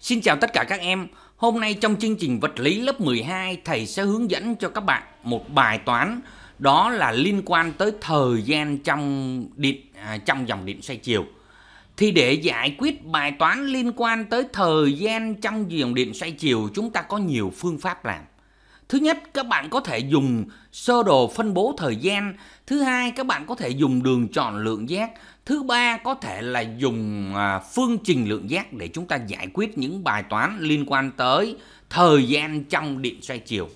Xin chào tất cả các em. Hôm nay trong chương trình vật lý lớp 12, thầy sẽ hướng dẫn cho các bạn một bài toán đó là liên quan tới thời gian trong điện à, trong dòng điện xoay chiều. Thì để giải quyết bài toán liên quan tới thời gian trong dòng điện xoay chiều, chúng ta có nhiều phương pháp làm. Thứ nhất, các bạn có thể dùng sơ đồ phân bố thời gian. Thứ hai, các bạn có thể dùng đường tròn lượng giác. Thứ ba có thể là dùng à, phương trình lượng giác để chúng ta giải quyết những bài toán liên quan tới thời gian trong điện xoay chiều.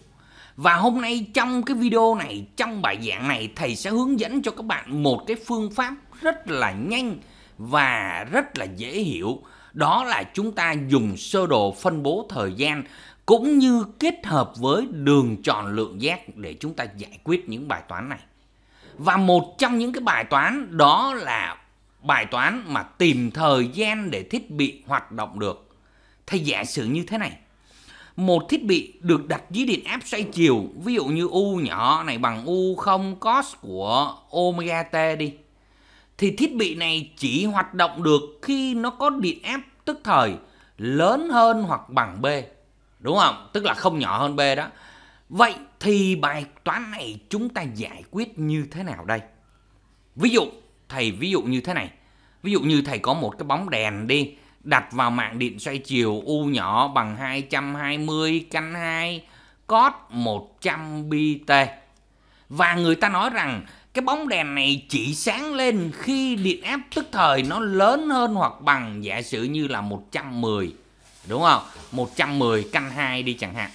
Và hôm nay trong cái video này, trong bài giảng này thầy sẽ hướng dẫn cho các bạn một cái phương pháp rất là nhanh và rất là dễ hiểu. Đó là chúng ta dùng sơ đồ phân bố thời gian cũng như kết hợp với đường tròn lượng giác để chúng ta giải quyết những bài toán này. Và một trong những cái bài toán đó là bài toán mà tìm thời gian để thiết bị hoạt động được. Thầy giả sử như thế này. Một thiết bị được đặt dưới điện áp xoay chiều, ví dụ như U nhỏ này bằng u không cos của omega t đi. Thì thiết bị này chỉ hoạt động được khi nó có điện áp tức thời lớn hơn hoặc bằng B. Đúng không? Tức là không nhỏ hơn B đó. Vậy thì bài toán này chúng ta giải quyết như thế nào đây? Ví dụ thầy ví dụ như thế này ví dụ như thầy có một cái bóng đèn đi đặt vào mạng điện xoay chiều u nhỏ bằng 220 căn 2 cos 100 bt và người ta nói rằng cái bóng đèn này chỉ sáng lên khi điện áp tức thời nó lớn hơn hoặc bằng giả sử như là 110 đúng không 110 căn 2 đi chẳng hạn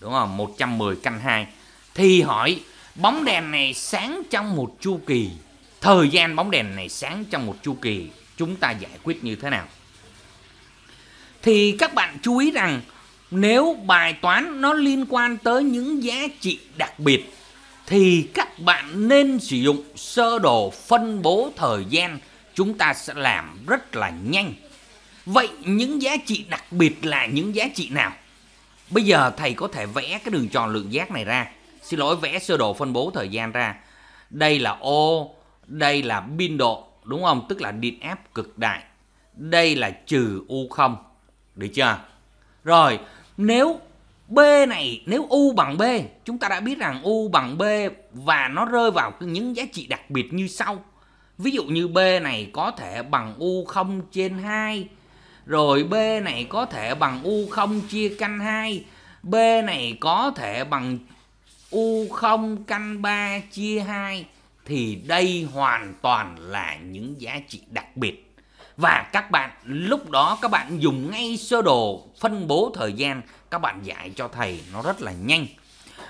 đúng không 110 căn 2 thì hỏi bóng đèn này sáng trong một chu kỳ thời gian bóng đèn này sáng trong một chu kỳ chúng ta giải quyết như thế nào thì các bạn chú ý rằng nếu bài toán nó liên quan tới những giá trị đặc biệt thì các bạn nên sử dụng sơ đồ phân bố thời gian chúng ta sẽ làm rất là nhanh vậy những giá trị đặc biệt là những giá trị nào bây giờ thầy có thể vẽ cái đường tròn lượng giác này ra xin lỗi vẽ sơ đồ phân bố thời gian ra đây là ô đây là biên độ, đúng không? Tức là điện áp cực đại. Đây là trừ u không, Được chưa? Rồi, nếu B này, nếu U bằng B, chúng ta đã biết rằng U bằng B và nó rơi vào những giá trị đặc biệt như sau. Ví dụ như B này có thể bằng u không trên 2, rồi B này có thể bằng u không chia căn 2, B này có thể bằng u không căn 3 chia 2 thì đây hoàn toàn là những giá trị đặc biệt. Và các bạn lúc đó các bạn dùng ngay sơ đồ phân bố thời gian các bạn dạy cho thầy nó rất là nhanh.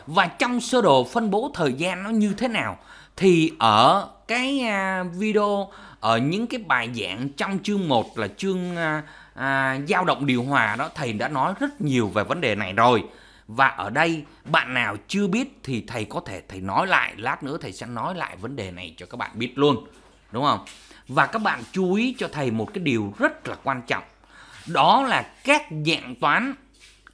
Và trong sơ đồ phân bố thời gian nó như thế nào thì ở cái à, video ở những cái bài giảng trong chương 1 là chương à, dao à, động điều hòa đó thầy đã nói rất nhiều về vấn đề này rồi và ở đây bạn nào chưa biết thì thầy có thể thầy nói lại lát nữa thầy sẽ nói lại vấn đề này cho các bạn biết luôn đúng không và các bạn chú ý cho thầy một cái điều rất là quan trọng đó là các dạng toán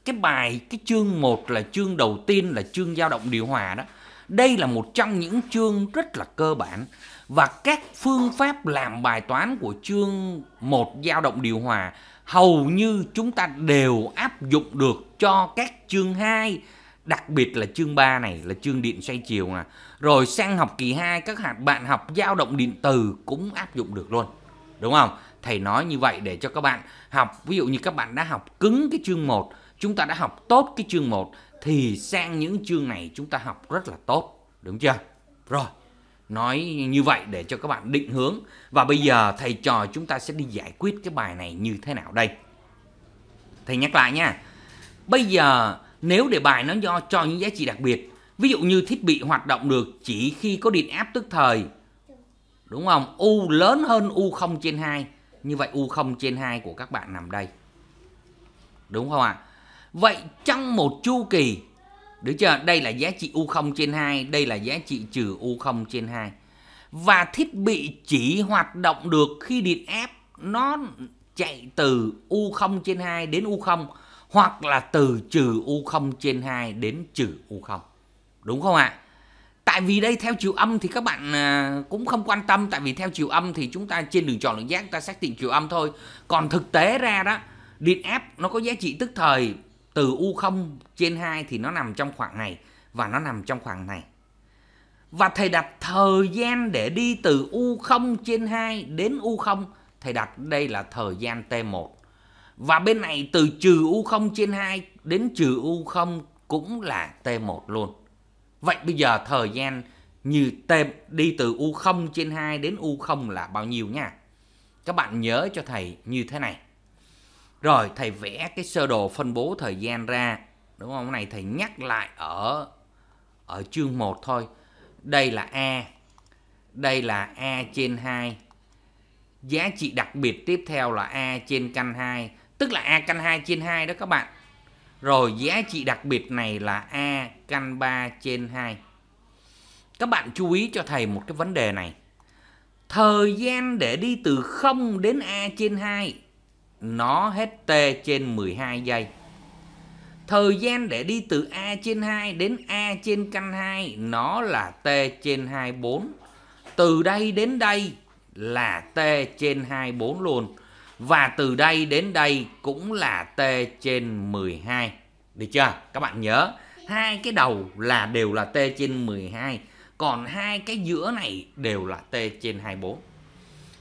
cái bài cái chương 1 là chương đầu tiên là chương dao động điều hòa đó đây là một trong những chương rất là cơ bản và các phương pháp làm bài toán của chương 1 dao động điều hòa hầu như chúng ta đều áp dụng được cho các chương 2, đặc biệt là chương 3 này là chương điện xoay chiều nè. Rồi sang học kỳ 2 các hạt bạn học dao động điện từ cũng áp dụng được luôn. Đúng không? Thầy nói như vậy để cho các bạn học, ví dụ như các bạn đã học cứng cái chương 1, chúng ta đã học tốt cái chương 1 thì sang những chương này chúng ta học rất là tốt, đúng chưa? Rồi nói như vậy để cho các bạn định hướng và bây giờ thầy trò chúng ta sẽ đi giải quyết cái bài này như thế nào đây thầy nhắc lại nha bây giờ nếu để bài nó do cho những giá trị đặc biệt ví dụ như thiết bị hoạt động được chỉ khi có điện áp tức thời đúng không u lớn hơn u 0 trên 2 như vậy u 0 trên 2 của các bạn nằm đây đúng không ạ à? vậy trong một chu kỳ được chưa? Đây là giá trị U0 trên 2, đây là giá trị trừ U0 trên 2. Và thiết bị chỉ hoạt động được khi điện áp nó chạy từ U0 trên 2 đến U0 hoặc là từ trừ U0 trên 2 đến trừ U0. Đúng không ạ? Tại vì đây theo chiều âm thì các bạn à, cũng không quan tâm tại vì theo chiều âm thì chúng ta trên đường tròn lượng giác ta xác định chiều âm thôi. Còn thực tế ra đó, điện áp nó có giá trị tức thời từ U0 trên 2 thì nó nằm trong khoảng này và nó nằm trong khoảng này. Và thầy đặt thời gian để đi từ U0 trên 2 đến U0, thầy đặt đây là thời gian T1. Và bên này từ trừ U0 trên 2 đến trừ U0 cũng là T1 luôn. Vậy bây giờ thời gian như T đi từ U0 trên 2 đến U0 là bao nhiêu nha? Các bạn nhớ cho thầy như thế này. Rồi thầy vẽ cái sơ đồ phân bố thời gian ra, đúng không? Cái này thầy nhắc lại ở ở chương 1 thôi. Đây là A. Đây là A trên 2. Giá trị đặc biệt tiếp theo là A trên căn 2, tức là A căn 2 trên 2 đó các bạn. Rồi giá trị đặc biệt này là A căn 3 trên 2. Các bạn chú ý cho thầy một cái vấn đề này. Thời gian để đi từ 0 đến A trên 2 nó hết t trên 12 giây. Thời gian để đi từ A trên 2 đến A trên căn 2 nó là t trên 24. Từ đây đến đây là t trên 24 luôn. Và từ đây đến đây cũng là t trên 12. Được chưa? Các bạn nhớ hai cái đầu là đều là t trên 12, còn hai cái giữa này đều là t trên 24.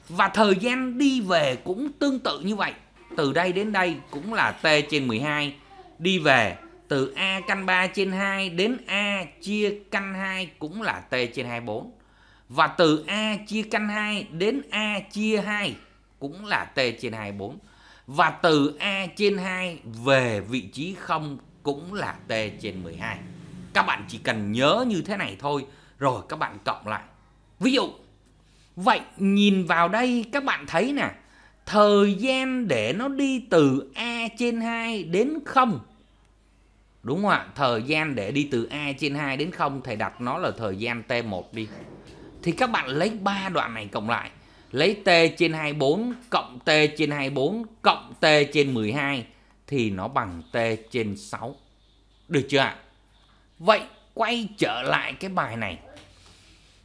Và thời gian đi về cũng tương tự như vậy từ đây đến đây cũng là t trên 12 đi về từ a căn 3 trên 2 đến a chia căn 2 cũng là t trên 24 và từ a chia căn 2 đến a chia 2 cũng là t trên 24 và từ a trên 2 về vị trí 0 cũng là t trên 12 các bạn chỉ cần nhớ như thế này thôi rồi các bạn cộng lại ví dụ vậy nhìn vào đây các bạn thấy nè thời gian để nó đi từ a trên 2 đến 0 đúng không ạ thời gian để đi từ a trên 2 đến 0 thầy đặt nó là thời gian t1 đi thì các bạn lấy ba đoạn này cộng lại lấy t trên 24 cộng t trên 24 cộng t trên 12 thì nó bằng t trên 6 được chưa ạ vậy quay trở lại cái bài này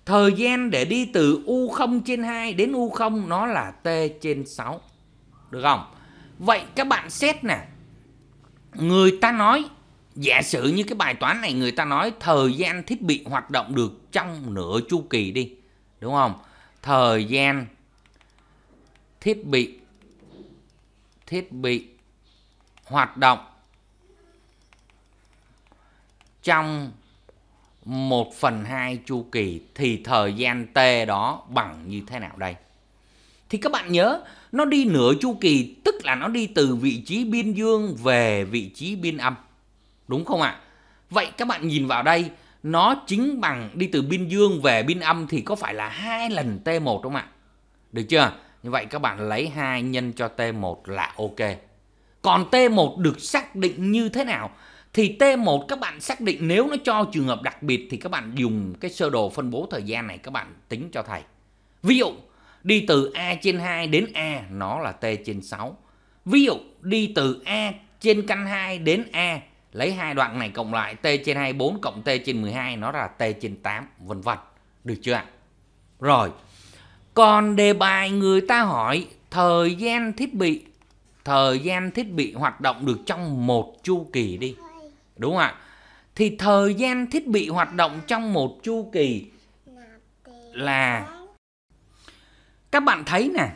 Thời gian để đi từ U0 trên 2 đến U0 nó là T trên 6. Được không? Vậy các bạn xét nè. Người ta nói, giả sử như cái bài toán này người ta nói thời gian thiết bị hoạt động được trong nửa chu kỳ đi. Đúng không? Thời gian thiết bị thiết bị hoạt động trong 1 phần 2 chu kỳ thì thời gian T đó bằng như thế nào đây? Thì các bạn nhớ nó đi nửa chu kỳ tức là nó đi từ vị trí biên dương về vị trí biên âm. Đúng không ạ? Vậy các bạn nhìn vào đây nó chính bằng đi từ biên dương về biên âm thì có phải là hai lần T1 không ạ? Được chưa? Như vậy các bạn lấy hai nhân cho T1 là ok. Còn T1 được xác định như thế nào? thì T1 các bạn xác định nếu nó cho trường hợp đặc biệt thì các bạn dùng cái sơ đồ phân bố thời gian này các bạn tính cho thầy. Ví dụ đi từ A trên 2 đến A nó là T trên 6. Ví dụ đi từ A trên căn 2 đến A lấy hai đoạn này cộng lại T trên 24 cộng T trên 12 nó là T trên 8 vân vân. Được chưa ạ? Rồi. Còn đề bài người ta hỏi thời gian thiết bị thời gian thiết bị hoạt động được trong một chu kỳ đi đúng không ạ thì thời gian thiết bị hoạt động trong một chu kỳ là các bạn thấy nè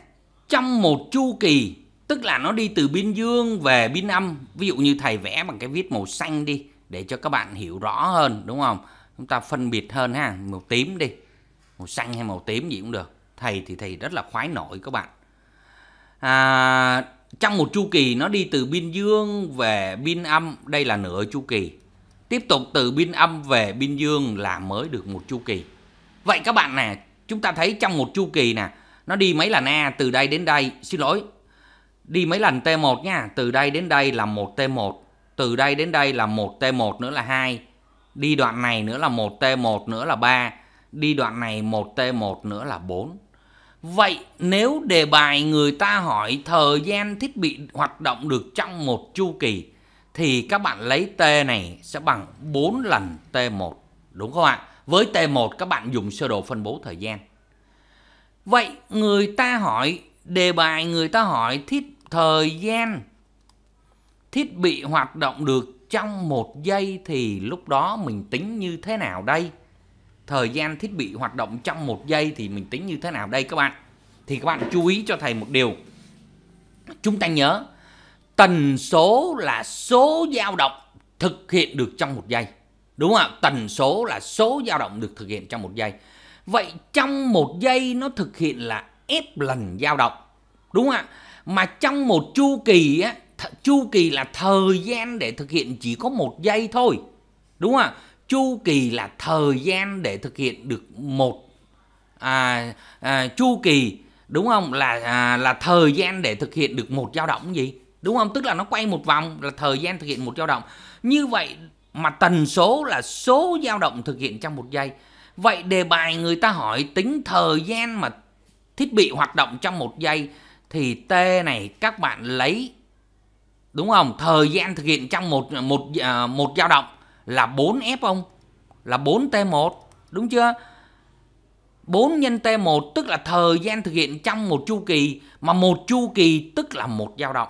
trong một chu kỳ tức là nó đi từ biên dương về biên âm ví dụ như thầy vẽ bằng cái viết màu xanh đi để cho các bạn hiểu rõ hơn đúng không chúng ta phân biệt hơn ha màu tím đi màu xanh hay màu tím gì cũng được thầy thì thầy rất là khoái nổi các bạn à, trong một chu kỳ nó đi từ pin dương về pin âm đây là nửa chu kỳ tiếp tục từ pin âm về pin dương là mới được một chu kỳ vậy các bạn nè chúng ta thấy trong một chu kỳ nè nó đi mấy lần a từ đây đến đây xin lỗi đi mấy lần T1 nha từ đây đến đây là một t 1 từ đây đến đây là một t 1 nữa là hai đi đoạn này nữa là một t 1 nữa là ba đi đoạn này một t 1 nữa là 4 Vậy nếu đề bài người ta hỏi thời gian thiết bị hoạt động được trong một chu kỳ thì các bạn lấy T này sẽ bằng 4 lần T1 đúng không ạ? Với T1 các bạn dùng sơ đồ phân bố thời gian. Vậy người ta hỏi đề bài người ta hỏi thiết thời gian thiết bị hoạt động được trong một giây thì lúc đó mình tính như thế nào đây? thời gian thiết bị hoạt động trong một giây thì mình tính như thế nào đây các bạn thì các bạn chú ý cho thầy một điều chúng ta nhớ tần số là số dao động thực hiện được trong một giây đúng không ạ tần số là số dao động được thực hiện trong một giây vậy trong một giây nó thực hiện là f lần dao động đúng không ạ mà trong một chu kỳ á chu kỳ là thời gian để thực hiện chỉ có một giây thôi đúng không ạ chu kỳ là thời gian để thực hiện được một à, à, chu kỳ đúng không là à, là thời gian để thực hiện được một dao động gì đúng không tức là nó quay một vòng là thời gian thực hiện một dao động như vậy mà tần số là số dao động thực hiện trong một giây vậy đề bài người ta hỏi tính thời gian mà thiết bị hoạt động trong một giây thì t này các bạn lấy đúng không thời gian thực hiện trong một một à, một dao động là 4 F ông là 4 T1 đúng chưa? 4 nhân T1 tức là thời gian thực hiện trong một chu kỳ mà một chu kỳ tức là một dao động.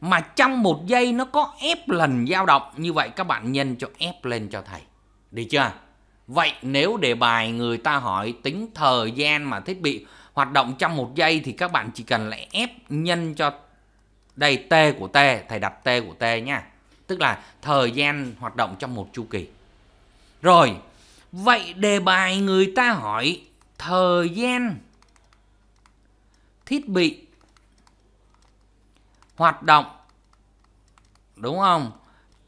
Mà trong một giây nó có F lần dao động như vậy các bạn nhân cho F lên cho thầy. Được chưa? Vậy nếu đề bài người ta hỏi tính thời gian mà thiết bị hoạt động trong một giây thì các bạn chỉ cần lại F nhân cho đây T của T, thầy đặt T của T nha tức là thời gian hoạt động trong một chu kỳ rồi vậy đề bài người ta hỏi thời gian thiết bị hoạt động đúng không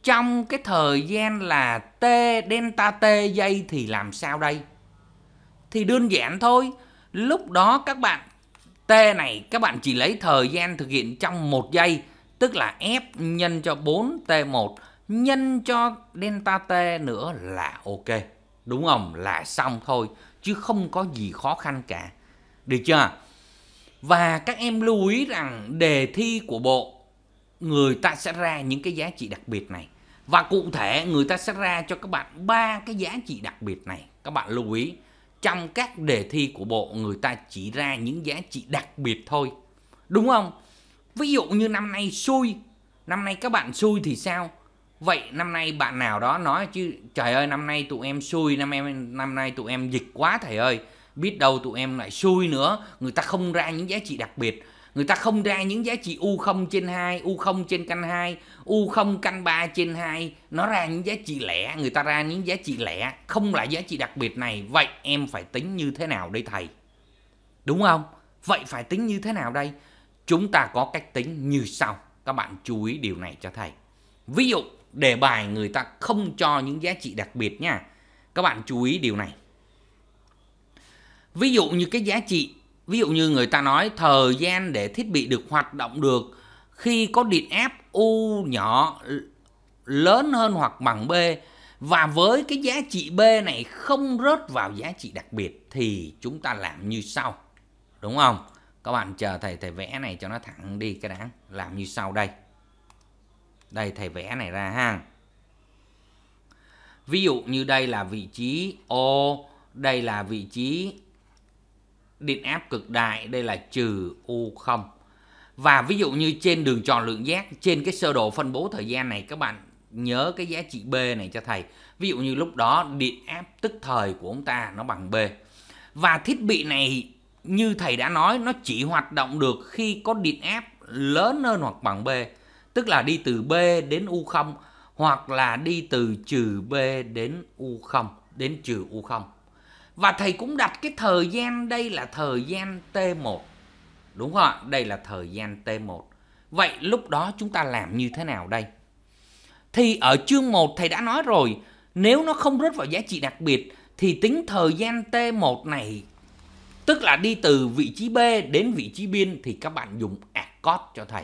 trong cái thời gian là t delta t giây thì làm sao đây thì đơn giản thôi lúc đó các bạn t này các bạn chỉ lấy thời gian thực hiện trong một giây tức là F nhân cho 4T1 nhân cho delta T nữa là ok. Đúng không? Là xong thôi, chứ không có gì khó khăn cả. Được chưa? Và các em lưu ý rằng đề thi của bộ người ta sẽ ra những cái giá trị đặc biệt này. Và cụ thể người ta sẽ ra cho các bạn ba cái giá trị đặc biệt này. Các bạn lưu ý, trong các đề thi của bộ người ta chỉ ra những giá trị đặc biệt thôi. Đúng không? ví dụ như năm nay xui năm nay các bạn xui thì sao vậy năm nay bạn nào đó nói chứ trời ơi năm nay tụi em xui năm em năm nay tụi em dịch quá thầy ơi biết đâu tụi em lại xui nữa người ta không ra những giá trị đặc biệt người ta không ra những giá trị U0 trên 2, U0 trên căn 2, U0 căn 3 trên 2, nó ra những giá trị lẻ, người ta ra những giá trị lẻ, không là giá trị đặc biệt này, vậy em phải tính như thế nào đây thầy? Đúng không? Vậy phải tính như thế nào đây? chúng ta có cách tính như sau. Các bạn chú ý điều này cho thầy. Ví dụ đề bài người ta không cho những giá trị đặc biệt nha. Các bạn chú ý điều này. Ví dụ như cái giá trị, ví dụ như người ta nói thời gian để thiết bị được hoạt động được khi có điện áp U nhỏ lớn hơn hoặc bằng B và với cái giá trị B này không rớt vào giá trị đặc biệt thì chúng ta làm như sau. Đúng không? các bạn chờ thầy thầy vẽ này cho nó thẳng đi cái đáng làm như sau đây đây thầy vẽ này ra ha ví dụ như đây là vị trí O đây là vị trí điện áp cực đại đây là trừ U0 và ví dụ như trên đường tròn lượng giác trên cái sơ đồ phân bố thời gian này các bạn nhớ cái giá trị B này cho thầy ví dụ như lúc đó điện áp tức thời của ông ta nó bằng B và thiết bị này như thầy đã nói nó chỉ hoạt động được khi có điện áp lớn hơn hoặc bằng B tức là đi từ B đến U0 hoặc là đi từ trừ B đến U0 đến trừ U0 và thầy cũng đặt cái thời gian đây là thời gian T1 đúng không ạ đây là thời gian T1 vậy lúc đó chúng ta làm như thế nào đây thì ở chương 1 thầy đã nói rồi nếu nó không rớt vào giá trị đặc biệt thì tính thời gian T1 này Tức là đi từ vị trí B đến vị trí biên thì các bạn dùng accord cho thầy.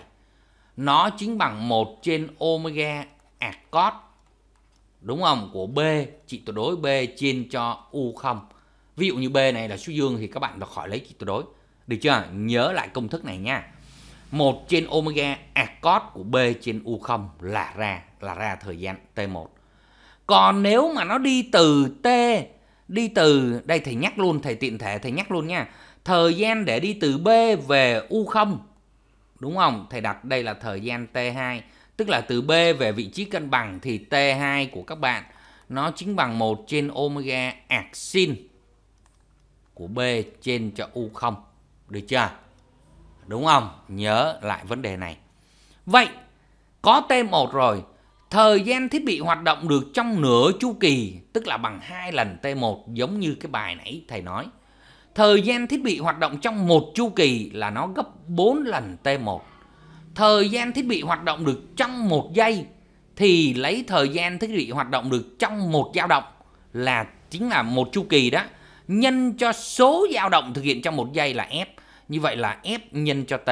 Nó chính bằng 1 trên omega accord đúng không? Của B trị tuyệt đối B trên cho U0. Ví dụ như B này là số dương thì các bạn đọc khỏi lấy trị tuyệt đối. Được chưa? Nhớ lại công thức này nha. 1 trên omega accord của B trên U0 là ra là ra thời gian T1. Còn nếu mà nó đi từ T đi từ đây thầy nhắc luôn thầy tiện thể thầy nhắc luôn nha thời gian để đi từ b về u0 đúng không thầy đặt đây là thời gian t2 tức là từ b về vị trí cân bằng thì t2 của các bạn nó chính bằng 1 trên omega sin của b trên cho u0 được chưa đúng không nhớ lại vấn đề này vậy có t1 rồi Thời gian thiết bị hoạt động được trong nửa chu kỳ, tức là bằng hai lần T1 giống như cái bài nãy thầy nói. Thời gian thiết bị hoạt động trong một chu kỳ là nó gấp 4 lần T1. Thời gian thiết bị hoạt động được trong một giây thì lấy thời gian thiết bị hoạt động được trong một dao động là chính là một chu kỳ đó nhân cho số dao động thực hiện trong một giây là F. Như vậy là F nhân cho T.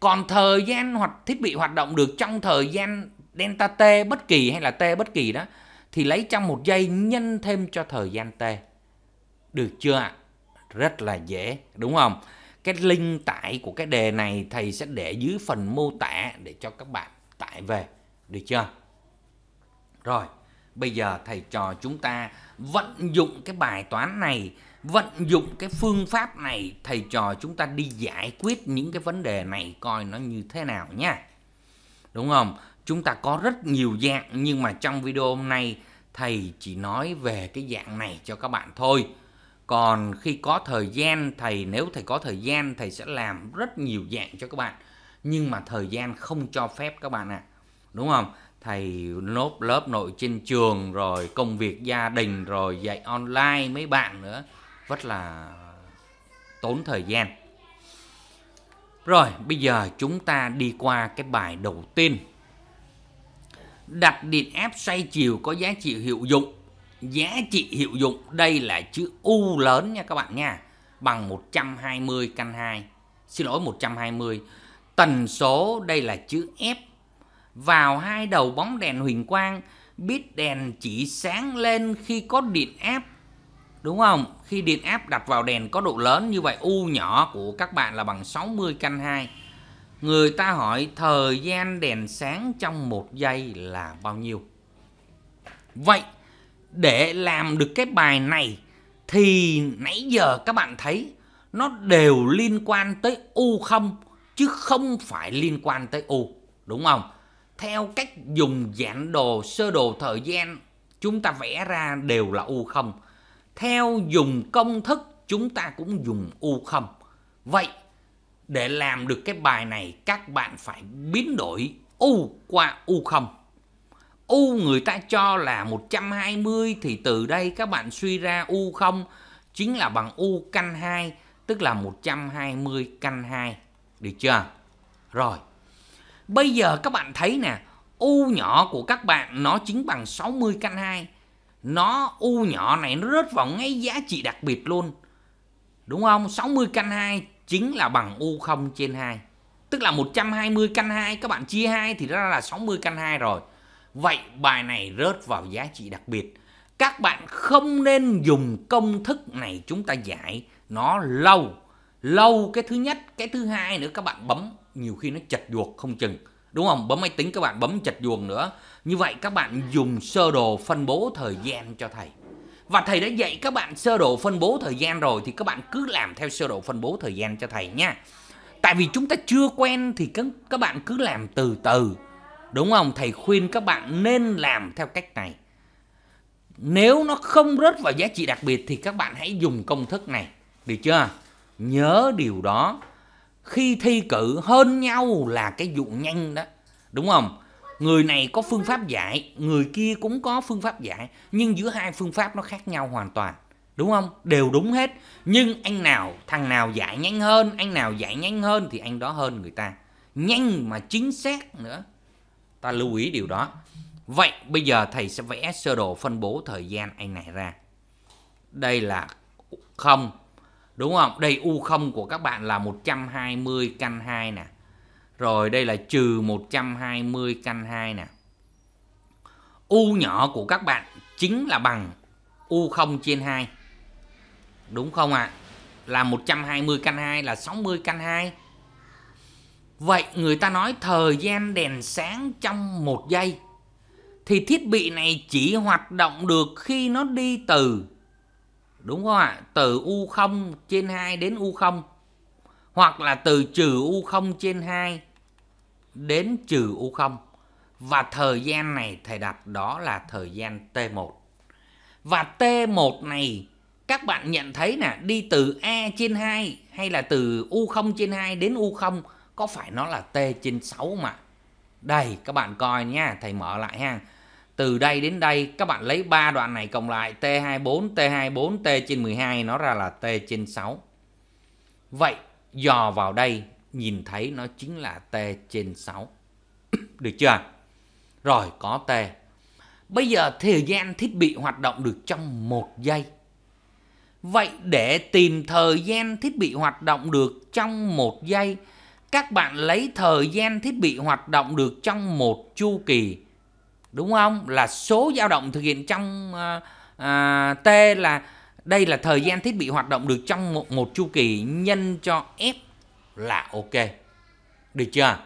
Còn thời gian hoặc thiết bị hoạt động được trong thời gian delta t bất kỳ hay là t bất kỳ đó thì lấy trong một giây nhân thêm cho thời gian t được chưa ạ rất là dễ đúng không cái link tải của cái đề này thầy sẽ để dưới phần mô tả để cho các bạn tải về được chưa rồi bây giờ thầy trò chúng ta vận dụng cái bài toán này vận dụng cái phương pháp này thầy trò chúng ta đi giải quyết những cái vấn đề này coi nó như thế nào nha đúng không chúng ta có rất nhiều dạng nhưng mà trong video hôm nay thầy chỉ nói về cái dạng này cho các bạn thôi còn khi có thời gian thầy nếu thầy có thời gian thầy sẽ làm rất nhiều dạng cho các bạn nhưng mà thời gian không cho phép các bạn ạ à. đúng không thầy nốt lớp nội trên trường rồi công việc gia đình rồi dạy online mấy bạn nữa rất là tốn thời gian rồi bây giờ chúng ta đi qua cái bài đầu tiên Đặt điện áp xoay chiều có giá trị hiệu dụng. Giá trị hiệu dụng đây là chữ U lớn nha các bạn nha. Bằng 120 căn 2. Xin lỗi 120. Tần số đây là chữ F. Vào hai đầu bóng đèn huỳnh quang, biết đèn chỉ sáng lên khi có điện áp. Đúng không? Khi điện áp đặt vào đèn có độ lớn như vậy U nhỏ của các bạn là bằng 60 căn 2. Người ta hỏi thời gian đèn sáng trong một giây là bao nhiêu? Vậy, để làm được cái bài này thì nãy giờ các bạn thấy nó đều liên quan tới U không chứ không phải liên quan tới U, đúng không? Theo cách dùng dạng đồ sơ đồ thời gian chúng ta vẽ ra đều là U không. Theo dùng công thức chúng ta cũng dùng U không. Vậy để làm được cái bài này các bạn phải biến đổi U qua u không U người ta cho là 120 thì từ đây các bạn suy ra u không chính là bằng U căn 2 tức là 120 căn 2. Được chưa? Rồi. Bây giờ các bạn thấy nè, U nhỏ của các bạn nó chính bằng 60 căn 2. Nó U nhỏ này nó rớt vào ngay giá trị đặc biệt luôn. Đúng không? 60 căn 2 chính là bằng U0 trên 2. Tức là 120 căn 2 các bạn chia 2 thì ra là 60 căn 2 rồi. Vậy bài này rớt vào giá trị đặc biệt. Các bạn không nên dùng công thức này chúng ta giải nó lâu. Lâu cái thứ nhất, cái thứ hai nữa các bạn bấm nhiều khi nó chật ruột không chừng. Đúng không? Bấm máy tính các bạn bấm chật ruột nữa. Như vậy các bạn dùng sơ đồ phân bố thời gian cho thầy. Và thầy đã dạy các bạn sơ đồ phân bố thời gian rồi thì các bạn cứ làm theo sơ đồ phân bố thời gian cho thầy nha. Tại vì chúng ta chưa quen thì các các bạn cứ làm từ từ. Đúng không? Thầy khuyên các bạn nên làm theo cách này. Nếu nó không rớt vào giá trị đặc biệt thì các bạn hãy dùng công thức này. Được chưa? Nhớ điều đó. Khi thi cử hơn nhau là cái vụ nhanh đó. Đúng không? người này có phương pháp dạy người kia cũng có phương pháp dạy nhưng giữa hai phương pháp nó khác nhau hoàn toàn đúng không đều đúng hết nhưng anh nào thằng nào dạy nhanh hơn anh nào dạy nhanh hơn thì anh đó hơn người ta nhanh mà chính xác nữa ta lưu ý điều đó vậy bây giờ thầy sẽ vẽ sơ đồ phân bố thời gian anh này ra đây là không đúng không đây u không của các bạn là 120 căn hai nè rồi đây là trừ 120 căn 2 nè. U nhỏ của các bạn chính là bằng U0 trên 2. Đúng không ạ? À? Là 120 căn 2 là 60 căn 2. Vậy người ta nói thời gian đèn sáng trong một giây thì thiết bị này chỉ hoạt động được khi nó đi từ đúng không ạ? Từ U0 trên 2 đến U0 hoặc là từ trừ U0 trên 2 đến trừ U0 và thời gian này thầy đặt đó là thời gian T1. Và T1 này các bạn nhận thấy nè đi từ A trên 2 hay là từ U0 trên 2 đến U0 có phải nó là T trên 6 mà. Đây các bạn coi nha, thầy mở lại ha. Từ đây đến đây các bạn lấy ba đoạn này cộng lại T24, T24, T trên 12 nó ra là T trên 6. Vậy dò vào đây nhìn thấy nó chính là t trên 6. được chưa? Rồi có t. Bây giờ thời gian thiết bị hoạt động được trong một giây. Vậy để tìm thời gian thiết bị hoạt động được trong một giây, các bạn lấy thời gian thiết bị hoạt động được trong một chu kỳ. Đúng không? Là số dao động thực hiện trong uh, uh, T là đây là thời gian thiết bị hoạt động được trong một, một chu kỳ nhân cho F là ok. Được chưa?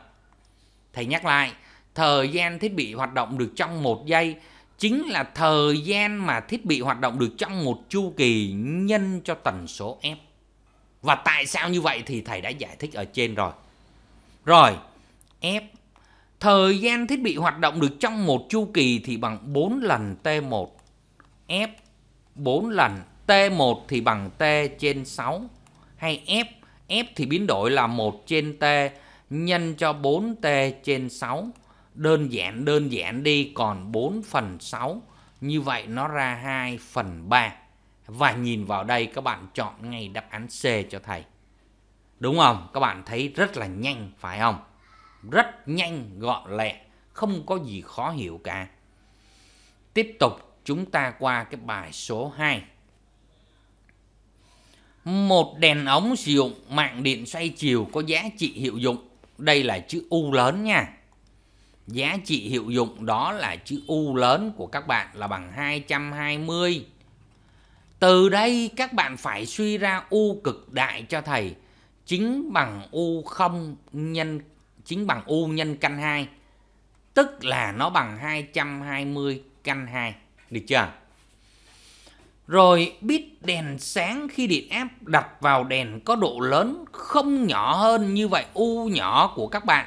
Thầy nhắc lại, thời gian thiết bị hoạt động được trong một giây chính là thời gian mà thiết bị hoạt động được trong một chu kỳ nhân cho tần số F. Và tại sao như vậy thì thầy đã giải thích ở trên rồi. Rồi, F thời gian thiết bị hoạt động được trong một chu kỳ thì bằng 4 lần T1. F 4 lần T1 thì bằng T trên 6 hay F F thì biến đổi là 1 trên T nhân cho 4T trên 6. Đơn giản đơn giản đi còn 4 phần 6. Như vậy nó ra 2 phần 3. Và nhìn vào đây các bạn chọn ngay đáp án C cho thầy. Đúng không? Các bạn thấy rất là nhanh phải không? Rất nhanh, gọn lẹ, không có gì khó hiểu cả. Tiếp tục chúng ta qua cái bài số 2. Một đèn ống sử dụng mạng điện xoay chiều có giá trị hiệu dụng. Đây là chữ U lớn nha. Giá trị hiệu dụng đó là chữ U lớn của các bạn là bằng 220. Từ đây các bạn phải suy ra U cực đại cho thầy chính bằng u không nhân chính bằng U nhân căn 2. Tức là nó bằng 220 căn 2. Được chưa? rồi biết đèn sáng khi điện áp đặt vào đèn có độ lớn không nhỏ hơn như vậy u nhỏ của các bạn.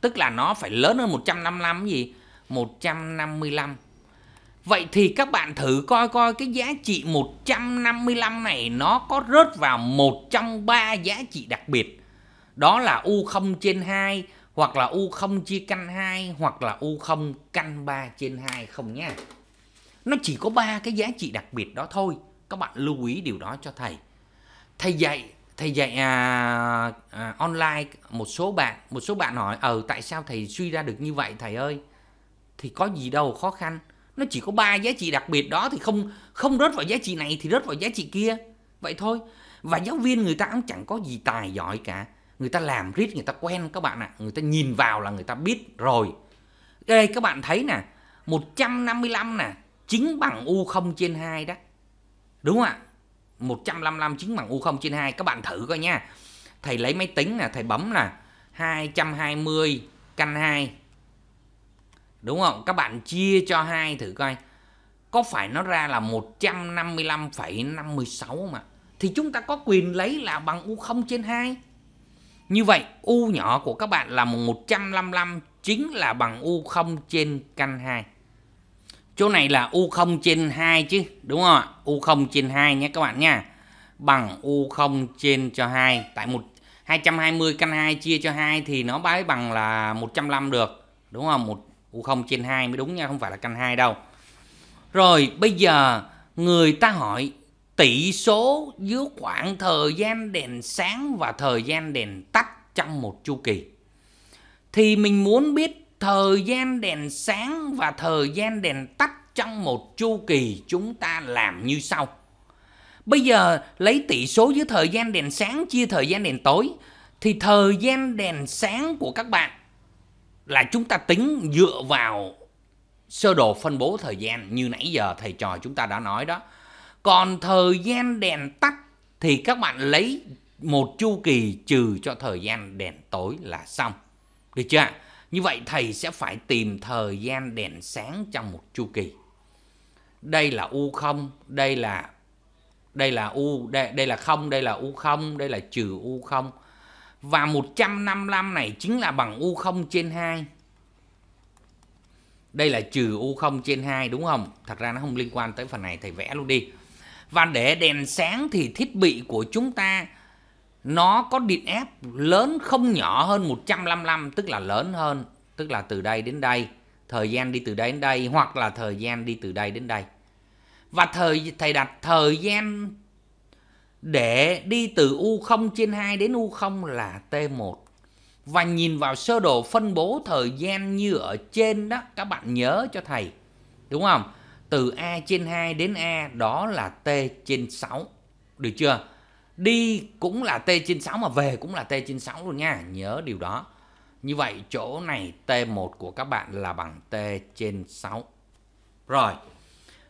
Tức là nó phải lớn hơn 155 gì? 155. Vậy thì các bạn thử coi coi cái giá trị 155 này nó có rớt vào một trong ba giá trị đặc biệt. Đó là U0 trên 2 hoặc là U0 chia căn 2 hoặc là U0 căn 3 trên 2 không nhé nó chỉ có ba cái giá trị đặc biệt đó thôi các bạn lưu ý điều đó cho thầy thầy dạy thầy dạy à, à, online một số bạn một số bạn hỏi ờ tại sao thầy suy ra được như vậy thầy ơi thì có gì đâu khó khăn nó chỉ có ba giá trị đặc biệt đó thì không không rớt vào giá trị này thì rớt vào giá trị kia vậy thôi và giáo viên người ta cũng chẳng có gì tài giỏi cả người ta làm riết người ta quen các bạn ạ à. người ta nhìn vào là người ta biết rồi đây các bạn thấy nè 155 nè chính bằng U0 trên 2 đó. Đúng không ạ? 155 chính bằng U0 trên 2. Các bạn thử coi nha. Thầy lấy máy tính nè thầy bấm là 220 căn 2. Đúng không? Các bạn chia cho 2 thử coi. Có phải nó ra là 155,56 không ạ? Thì chúng ta có quyền lấy là bằng U0 trên 2. Như vậy, U nhỏ của các bạn là 155 chính là bằng U0 trên căn 2 chỗ này là U0 trên 2 chứ đúng không ạ U0 trên 2 nhé các bạn nha bằng U0 trên cho 2 tại một 220 căn 2 chia cho 2 thì nó bái bằng là 105 được đúng không một U0 trên 2 mới đúng nha không phải là căn 2 đâu rồi bây giờ người ta hỏi tỷ số giữa khoảng thời gian đèn sáng và thời gian đèn tắt trong một chu kỳ thì mình muốn biết thời gian đèn sáng và thời gian đèn tắt trong một chu kỳ chúng ta làm như sau. Bây giờ lấy tỷ số giữa thời gian đèn sáng chia thời gian đèn tối thì thời gian đèn sáng của các bạn là chúng ta tính dựa vào sơ đồ phân bố thời gian như nãy giờ thầy trò chúng ta đã nói đó. Còn thời gian đèn tắt thì các bạn lấy một chu kỳ trừ cho thời gian đèn tối là xong. Được chưa ạ? Như vậy thầy sẽ phải tìm thời gian đèn sáng trong một chu kỳ. Đây là U0, đây là đây là U, đây, đây là không, đây là U0, đây là trừ U0. Và 155 này chính là bằng U0 trên 2. Đây là trừ U0 trên 2 đúng không? Thật ra nó không liên quan tới phần này thầy vẽ luôn đi. Và để đèn sáng thì thiết bị của chúng ta nó có điện ép lớn không nhỏ hơn 155 tức là lớn hơn tức là từ đây đến đây thời gian đi từ đây đến đây hoặc là thời gian đi từ đây đến đây và thời thầy đặt thời gian để đi từ U0 trên 2 đến U0 là T1 và nhìn vào sơ đồ phân bố thời gian như ở trên đó các bạn nhớ cho thầy đúng không từ A trên 2 đến A đó là T trên 6 được chưa đi cũng là T96 mà về cũng là T96 luôn nha nhớ điều đó như vậy chỗ này T1 của các bạn là bằng T trên 6 rồi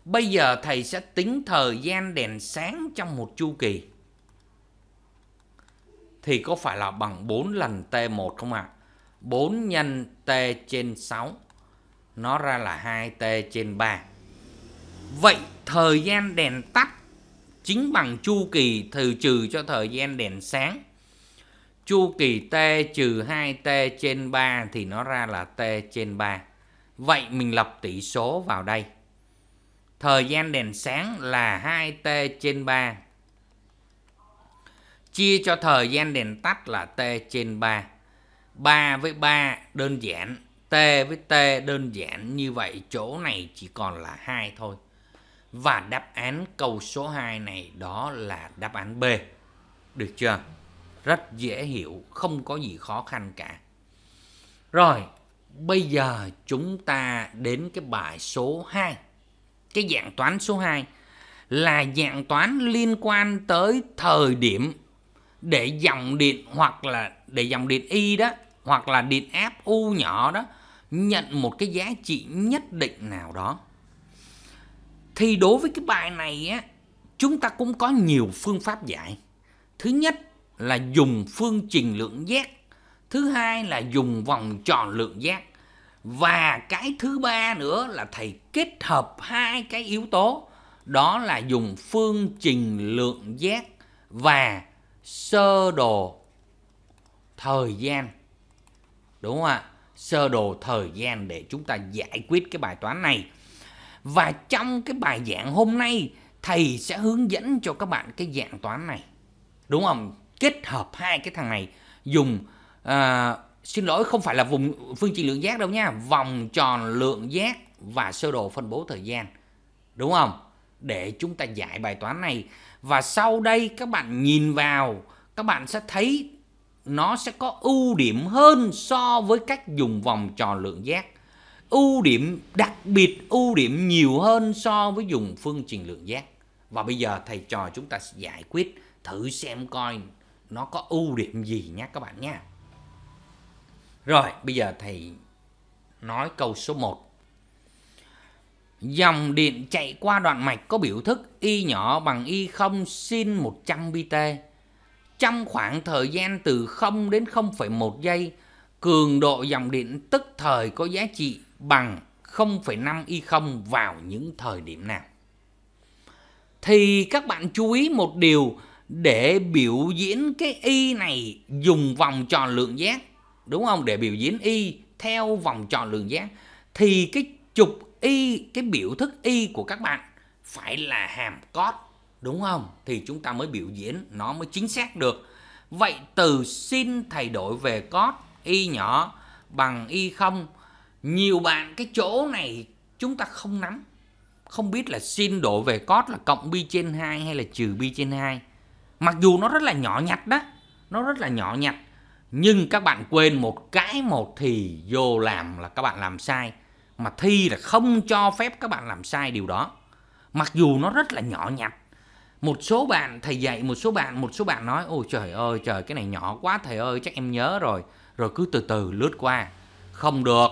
bây giờ thầy sẽ tính thời gian đèn sáng trong một chu kỳ thì có phải là bằng 4 lần T1 không ạ à? 4 nhân T trên 6 nó ra là 2T trên 3 vậy thời gian đèn tắt chính bằng chu kỳ trừ trừ cho thời gian đèn sáng. Chu kỳ T trừ 2T trên 3 thì nó ra là T trên 3. Vậy mình lập tỷ số vào đây. Thời gian đèn sáng là 2T trên 3. Chia cho thời gian đèn tắt là T trên 3. 3 với 3 đơn giản, T với T đơn giản. Như vậy chỗ này chỉ còn là 2 thôi. Và đáp án câu số 2 này đó là đáp án B. Được chưa? Rất dễ hiểu, không có gì khó khăn cả. Rồi, bây giờ chúng ta đến cái bài số 2. Cái dạng toán số 2 là dạng toán liên quan tới thời điểm để dòng điện hoặc là để dòng điện Y đó hoặc là điện áp U nhỏ đó nhận một cái giá trị nhất định nào đó thì đối với cái bài này á chúng ta cũng có nhiều phương pháp giải thứ nhất là dùng phương trình lượng giác thứ hai là dùng vòng tròn lượng giác và cái thứ ba nữa là thầy kết hợp hai cái yếu tố đó là dùng phương trình lượng giác và sơ đồ thời gian đúng không ạ sơ đồ thời gian để chúng ta giải quyết cái bài toán này và trong cái bài giảng hôm nay, thầy sẽ hướng dẫn cho các bạn cái dạng toán này. Đúng không? Kết hợp hai cái thằng này dùng à, xin lỗi không phải là vùng phương trình lượng giác đâu nha, vòng tròn lượng giác và sơ đồ phân bố thời gian. Đúng không? Để chúng ta giải bài toán này và sau đây các bạn nhìn vào các bạn sẽ thấy nó sẽ có ưu điểm hơn so với cách dùng vòng tròn lượng giác ưu điểm đặc biệt ưu điểm nhiều hơn so với dùng phương trình lượng giác và bây giờ thầy trò chúng ta sẽ giải quyết thử xem coi nó có ưu điểm gì nhé các bạn nha rồi bây giờ thầy nói câu số 1 Dòng điện chạy qua đoạn mạch có biểu thức Y nhỏ bằng y không sin 100 bt. Trong khoảng thời gian từ 0 đến 0,1 giây, cường độ dòng điện tức thời có giá trị bằng 0,5 Y0 vào những thời điểm nào. Thì các bạn chú ý một điều để biểu diễn cái Y này dùng vòng tròn lượng giác. Đúng không? Để biểu diễn Y theo vòng tròn lượng giác. Thì cái trục Y, cái biểu thức Y của các bạn phải là hàm cos. Đúng không? Thì chúng ta mới biểu diễn nó mới chính xác được. Vậy từ sin thay đổi về cos Y nhỏ bằng Y0 nhiều bạn cái chỗ này chúng ta không nắm không biết là xin đổi về cos là cộng bi trên 2 hay là trừ bi trên 2 mặc dù nó rất là nhỏ nhặt đó nó rất là nhỏ nhặt nhưng các bạn quên một cái một thì vô làm là các bạn làm sai mà thi là không cho phép các bạn làm sai điều đó mặc dù nó rất là nhỏ nhặt một số bạn thầy dạy một số bạn một số bạn nói ôi trời ơi trời cái này nhỏ quá thầy ơi chắc em nhớ rồi rồi cứ từ từ lướt qua không được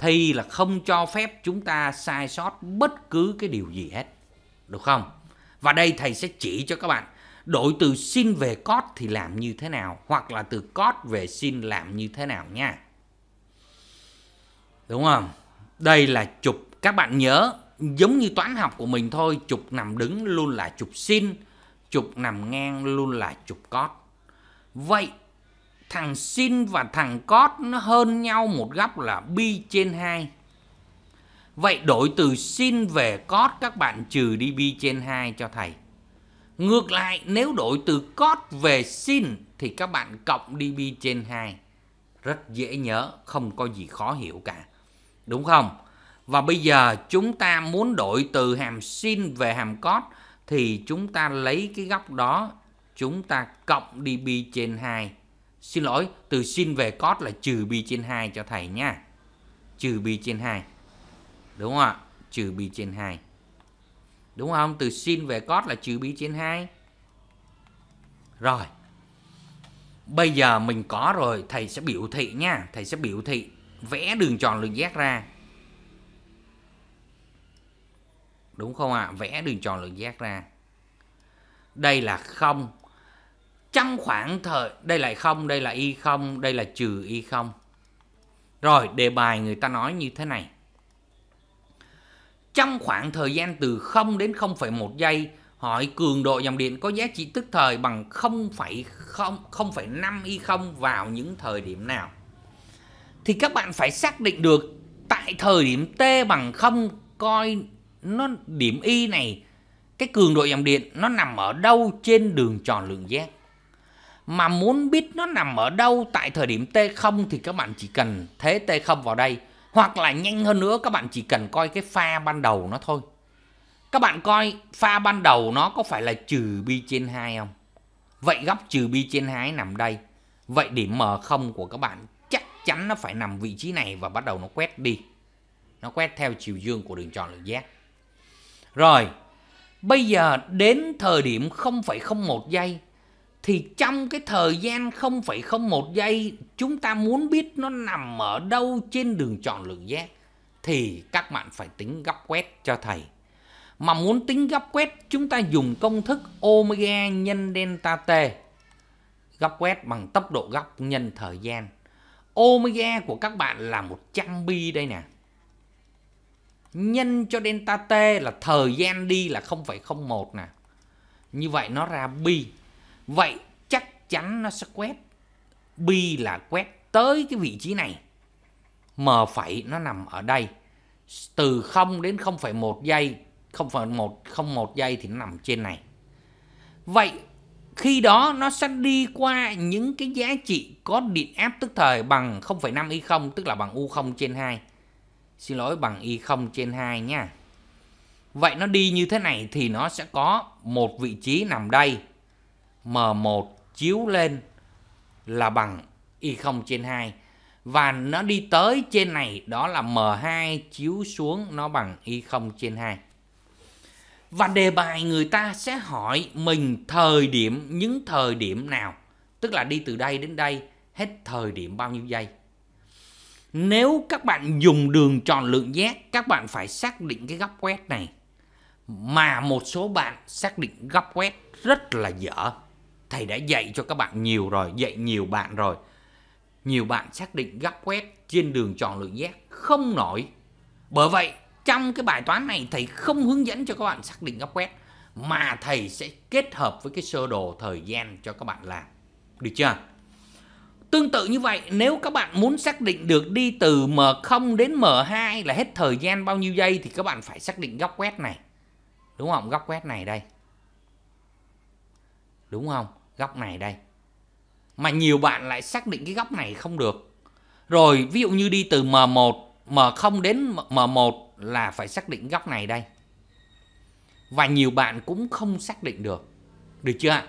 thì là không cho phép chúng ta sai sót bất cứ cái điều gì hết. Được không? Và đây thầy sẽ chỉ cho các bạn đổi từ xin về cót thì làm như thế nào hoặc là từ cót về xin làm như thế nào nha. Đúng không? Đây là chụp các bạn nhớ giống như toán học của mình thôi, chụp nằm đứng luôn là chụp sin, chụp nằm ngang luôn là chụp cos. Vậy thằng sin và thằng cos nó hơn nhau một góc là bi trên 2. Vậy đổi từ sin về cos các bạn trừ đi bi trên 2 cho thầy. Ngược lại nếu đổi từ cos về sin thì các bạn cộng đi bi trên 2. Rất dễ nhớ, không có gì khó hiểu cả. Đúng không? Và bây giờ chúng ta muốn đổi từ hàm sin về hàm cos thì chúng ta lấy cái góc đó chúng ta cộng đi bi trên 2 Xin lỗi, từ xin về cos là trừ bi trên 2 cho thầy nha Trừ bi trên 2. Đúng không ạ? Trừ bi trên 2. Đúng không? Từ sin về cos là trừ bi trên 2. Rồi. Bây giờ mình có rồi, thầy sẽ biểu thị nha, thầy sẽ biểu thị vẽ đường tròn lượn giác ra. Đúng không ạ? Vẽ đường tròn lượn giác ra. Đây là không trong khoảng thời đây là không đây là y không đây là trừ y không rồi đề bài người ta nói như thế này trong khoảng thời gian từ 0 đến 0,1 giây hỏi cường độ dòng điện có giá trị tức thời bằng 0,5 y không vào những thời điểm nào thì các bạn phải xác định được tại thời điểm t bằng 0 coi nó điểm y này cái cường độ dòng điện nó nằm ở đâu trên đường tròn lượng giác mà muốn biết nó nằm ở đâu tại thời điểm T0 thì các bạn chỉ cần thế T0 vào đây hoặc là nhanh hơn nữa các bạn chỉ cần coi cái pha ban đầu nó thôi. Các bạn coi pha ban đầu nó có phải là trừ bi trên 2 không? Vậy góc trừ bi trên 2 nằm đây. Vậy điểm M0 của các bạn chắc chắn nó phải nằm vị trí này và bắt đầu nó quét đi. Nó quét theo chiều dương của đường tròn lưỡi giác. Rồi, bây giờ đến thời điểm 0,01 giây thì trong cái thời gian 0,01 giây chúng ta muốn biết nó nằm ở đâu trên đường tròn lượng giác thì các bạn phải tính góc quét cho thầy. Mà muốn tính góc quét chúng ta dùng công thức omega nhân delta t. Góc quét bằng tốc độ góc nhân thời gian. Omega của các bạn là 100 pi đây nè. Nhân cho delta t là thời gian đi là 0,01 nè. Như vậy nó ra pi. Vậy chắc chắn nó sẽ quét. Bi là quét tới cái vị trí này. M phẩy nó nằm ở đây. Từ 0 đến 0,1 giây, 0,1 01 giây thì nó nằm trên này. Vậy khi đó nó sẽ đi qua những cái giá trị có điện áp tức thời bằng 0,5 y0 tức là bằng u0 trên 2. Xin lỗi bằng y0 trên 2 nha. Vậy nó đi như thế này thì nó sẽ có một vị trí nằm đây M1 chiếu lên là bằng Y0 trên 2 và nó đi tới trên này đó là M2 chiếu xuống nó bằng Y0 trên 2. Và đề bài người ta sẽ hỏi mình thời điểm những thời điểm nào, tức là đi từ đây đến đây hết thời điểm bao nhiêu giây. Nếu các bạn dùng đường tròn lượng giác các bạn phải xác định cái góc quét này. Mà một số bạn xác định góc quét rất là dở thầy đã dạy cho các bạn nhiều rồi dạy nhiều bạn rồi nhiều bạn xác định góc quét trên đường tròn lượng giác không nổi bởi vậy trong cái bài toán này thầy không hướng dẫn cho các bạn xác định góc quét mà thầy sẽ kết hợp với cái sơ đồ thời gian cho các bạn làm được chưa Tương tự như vậy, nếu các bạn muốn xác định được đi từ M0 đến M2 là hết thời gian bao nhiêu giây thì các bạn phải xác định góc quét này. Đúng không? Góc quét này đây. Đúng không? góc này đây mà nhiều bạn lại xác định cái góc này không được rồi ví dụ như đi từ M1 M0 đến M1 là phải xác định góc này đây và nhiều bạn cũng không xác định được được chưa ạ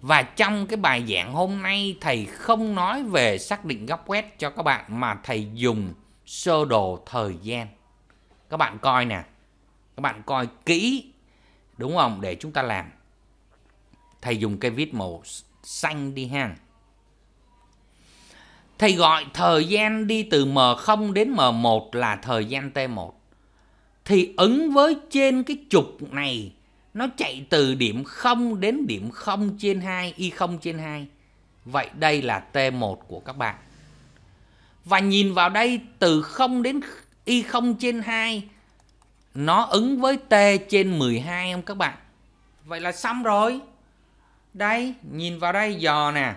và trong cái bài giảng hôm nay thầy không nói về xác định góc quét cho các bạn mà thầy dùng sơ đồ thời gian. Các bạn coi nè. Các bạn coi kỹ đúng không để chúng ta làm thầy dùng cái viết màu xanh đi ha thầy gọi thời gian đi từ m0 đến m1 là thời gian t1 thì ứng với trên cái trục này nó chạy từ điểm 0 đến điểm 0 trên 2 y0 trên 2 vậy đây là t1 của các bạn và nhìn vào đây từ 0 đến y0 trên 2 nó ứng với t trên 12 không các bạn vậy là xong rồi đây, nhìn vào đây dò nè.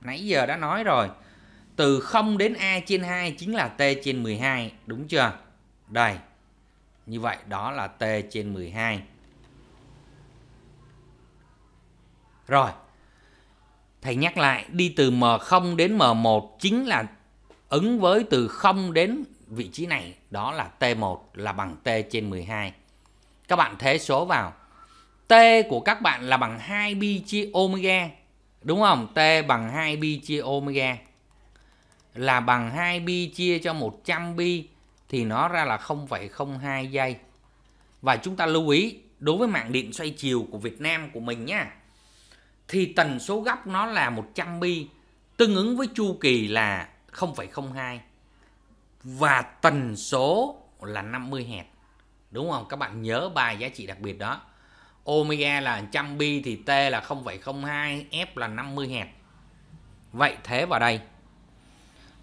Nãy giờ đã nói rồi. Từ 0 đến A trên 2 chính là T trên 12. Đúng chưa? Đây. Như vậy đó là T trên 12. Rồi. Thầy nhắc lại. Đi từ M0 đến M1 chính là ứng với từ 0 đến vị trí này. Đó là T1 là bằng T trên 12. Các bạn thế số vào T của các bạn là bằng 2 pi chia omega. Đúng không? T bằng 2 pi chia omega là bằng 2 pi chia cho 100 pi thì nó ra là 0,02 giây. Và chúng ta lưu ý đối với mạng điện xoay chiều của Việt Nam của mình nhá thì tần số góc nó là 100 pi tương ứng với chu kỳ là 0,02 và tần số là 50 Hz. Đúng không? Các bạn nhớ bài giá trị đặc biệt đó omega là 100 pi thì t là 0,02 f là 50 Hz vậy thế vào đây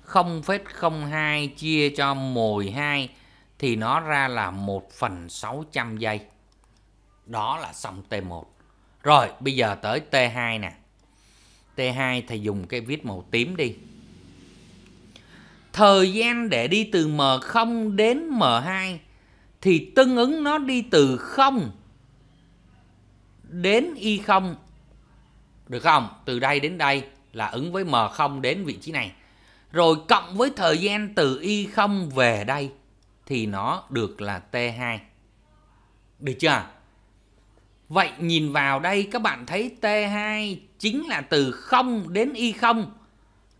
0,02 chia cho 12 thì nó ra là 1 phần 600 giây. Đó là xong T1. Rồi, bây giờ tới T2 nè. T2 thầy dùng cái viết màu tím đi. Thời gian để đi từ M0 đến M2 thì tương ứng nó đi từ 0 đến Y0 được không? Từ đây đến đây là ứng với M0 đến vị trí này. Rồi cộng với thời gian từ Y0 về đây thì nó được là T2. Được chưa? Vậy nhìn vào đây các bạn thấy T2 chính là từ 0 đến Y0.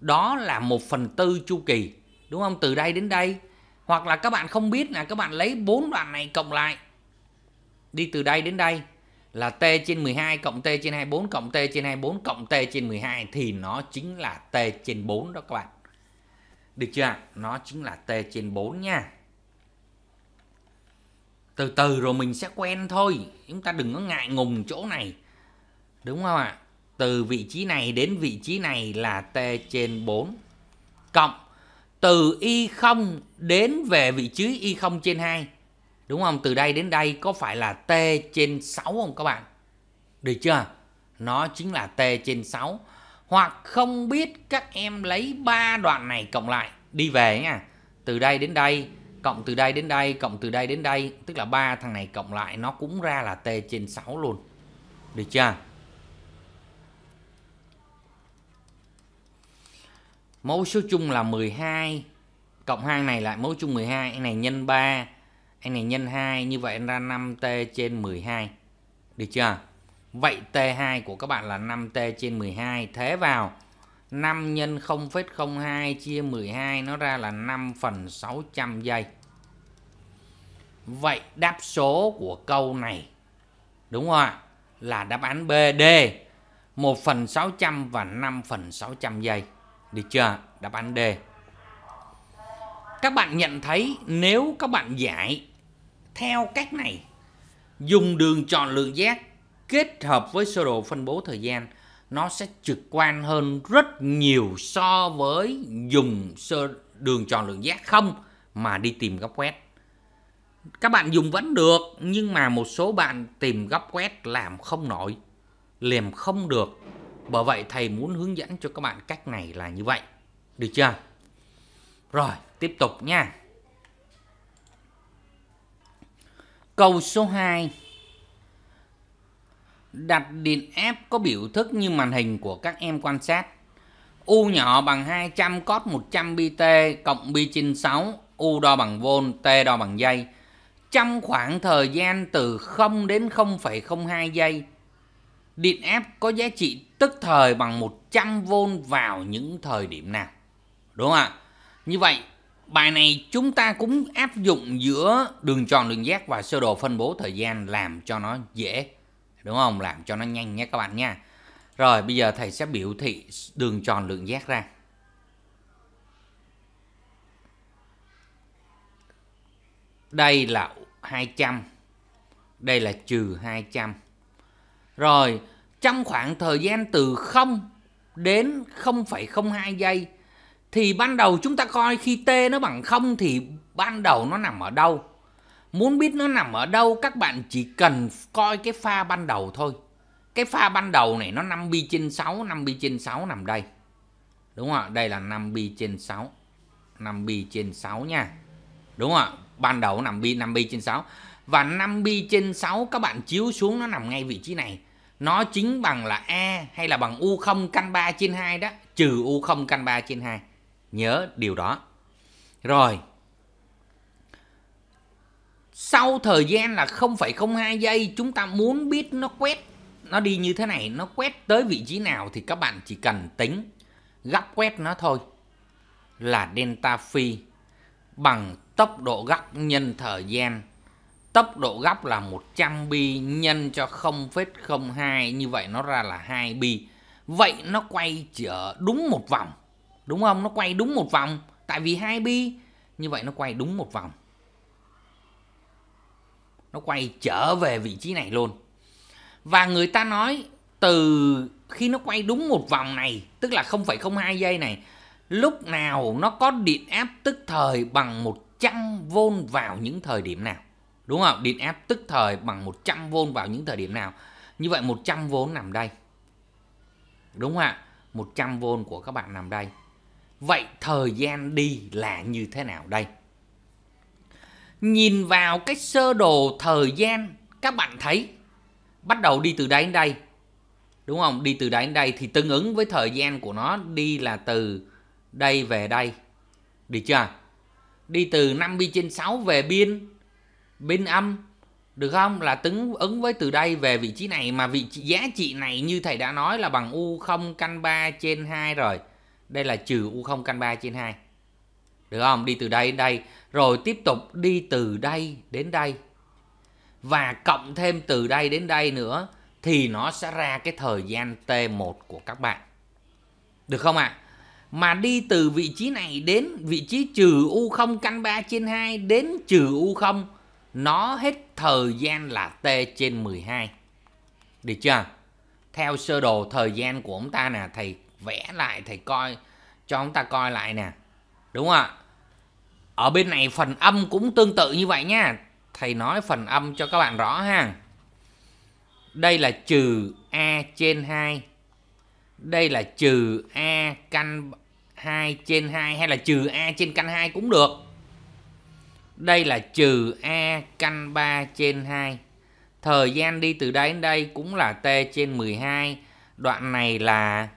Đó là 1 phần tư chu kỳ. Đúng không? Từ đây đến đây. Hoặc là các bạn không biết là các bạn lấy bốn đoạn này cộng lại. Đi từ đây đến đây là t trên 12 cộng t trên 24 cộng t trên 24 cộng t trên 12 thì nó chính là t trên 4 đó các bạn. Được chưa ạ? Nó chính là t trên 4 nha. Từ từ rồi mình sẽ quen thôi. Chúng ta đừng có ngại ngùng chỗ này. Đúng không ạ? Từ vị trí này đến vị trí này là t trên 4 cộng từ y0 đến về vị trí y0 trên 2 Đúng không? Từ đây đến đây có phải là t trên 6 không các bạn? Được chưa? Nó chính là t trên 6. Hoặc không biết các em lấy ba đoạn này cộng lại đi về nha. Từ đây đến đây cộng từ đây đến đây cộng từ đây đến đây tức là ba thằng này cộng lại nó cũng ra là t trên 6 luôn. Được chưa? Mẫu số chung là 12 cộng 2 này lại mẫu chung 12 này nhân 3 anh này nhân 2 như vậy ra 5t trên 12. Được chưa? Vậy t2 của các bạn là 5t trên 12 thế vào 5 nhân 0,02 chia 12 nó ra là 5 phần 600 giây. Vậy đáp số của câu này đúng không ạ? Là đáp án BD 1 phần 600 và 5 phần 600 giây. Được chưa? Đáp án D. Các bạn nhận thấy nếu các bạn giải theo cách này dùng đường chọn lượng giác kết hợp với sơ đồ phân bố thời gian nó sẽ trực quan hơn rất nhiều so với dùng sơ đường tròn lượng giác không mà đi tìm góc quét. Các bạn dùng vẫn được nhưng mà một số bạn tìm góc quét làm không nổi, làm không được. Bởi vậy thầy muốn hướng dẫn cho các bạn cách này là như vậy. Được chưa? Rồi, tiếp tục nha. Câu số 2 Đặt điện áp có biểu thức như màn hình của các em quan sát. U nhỏ bằng 200 cos 100 bt cộng bi trên 6, U đo bằng vôn, T đo bằng giây. Trong khoảng thời gian từ 0 đến 0,02 giây, điện áp có giá trị tức thời bằng 100V vào những thời điểm nào. Đúng không ạ? Như vậy, Bài này chúng ta cũng áp dụng giữa đường tròn đường giác và sơ đồ phân bố thời gian làm cho nó dễ. Đúng không? Làm cho nó nhanh nhé các bạn nha. Rồi bây giờ thầy sẽ biểu thị đường tròn lượng giác ra. Đây là 200. Đây là trừ 200. Rồi trong khoảng thời gian từ 0 đến 0,02 giây thì ban đầu chúng ta coi khi t nó bằng không thì ban đầu nó nằm ở đâu muốn biết nó nằm ở đâu các bạn chỉ cần coi cái pha ban đầu thôi cái pha ban đầu này nó 5 bi trên 6 5 bi trên 6 nằm đây đúng không ạ đây là 5 bi trên 6 5 bi trên 6 nha đúng không ạ ban đầu nằm bi 5 bi trên 6 và 5 bi trên 6 các bạn chiếu xuống nó nằm ngay vị trí này nó chính bằng là A hay là bằng U0 căn 3 trên 2 đó trừ U0 căn 3 trên 2 Nhớ điều đó. Rồi. Sau thời gian là 0,02 giây chúng ta muốn biết nó quét nó đi như thế này, nó quét tới vị trí nào thì các bạn chỉ cần tính góc quét nó thôi là delta phi bằng tốc độ góc nhân thời gian. Tốc độ góc là 100 bi nhân cho 0,02 như vậy nó ra là 2 bi. Vậy nó quay trở đúng một vòng đúng không nó quay đúng một vòng tại vì hai bi như vậy nó quay đúng một vòng nó quay trở về vị trí này luôn và người ta nói từ khi nó quay đúng một vòng này tức là 0,02 giây này lúc nào nó có điện áp tức thời bằng 100V vào những thời điểm nào đúng không điện áp tức thời bằng 100V vào những thời điểm nào như vậy 100V nằm đây đúng không ạ 100V của các bạn nằm đây Vậy thời gian đi là như thế nào đây? Nhìn vào cái sơ đồ thời gian các bạn thấy bắt đầu đi từ đây đến đây. Đúng không? Đi từ đây đến đây thì tương ứng với thời gian của nó đi là từ đây về đây. Được chưa? Đi từ 5 pi trên 6 về biên biên âm được không? Là tương ứng với từ đây về vị trí này mà vị trí giá trị này như thầy đã nói là bằng u0 căn 3 trên 2 rồi đây là trừ u0 căn 3 trên 2 được không đi từ đây đến đây rồi tiếp tục đi từ đây đến đây và cộng thêm từ đây đến đây nữa thì nó sẽ ra cái thời gian T1 của các bạn được không ạ à? mà đi từ vị trí này đến vị trí trừ U0 căn 3 trên 2 đến trừ U0 nó hết thời gian là T trên 12. Được chưa? Theo sơ đồ thời gian của ông ta nè thầy vẽ lại thầy coi cho chúng ta coi lại nè đúng không ạ ở bên này phần âm cũng tương tự như vậy nha thầy nói phần âm cho các bạn rõ ha đây là trừ a trên 2 đây là trừ a căn 2 trên 2 hay là trừ a trên căn 2 cũng được đây là trừ a căn 3 trên 2 thời gian đi từ đây đến đây cũng là t trên 12 đoạn này là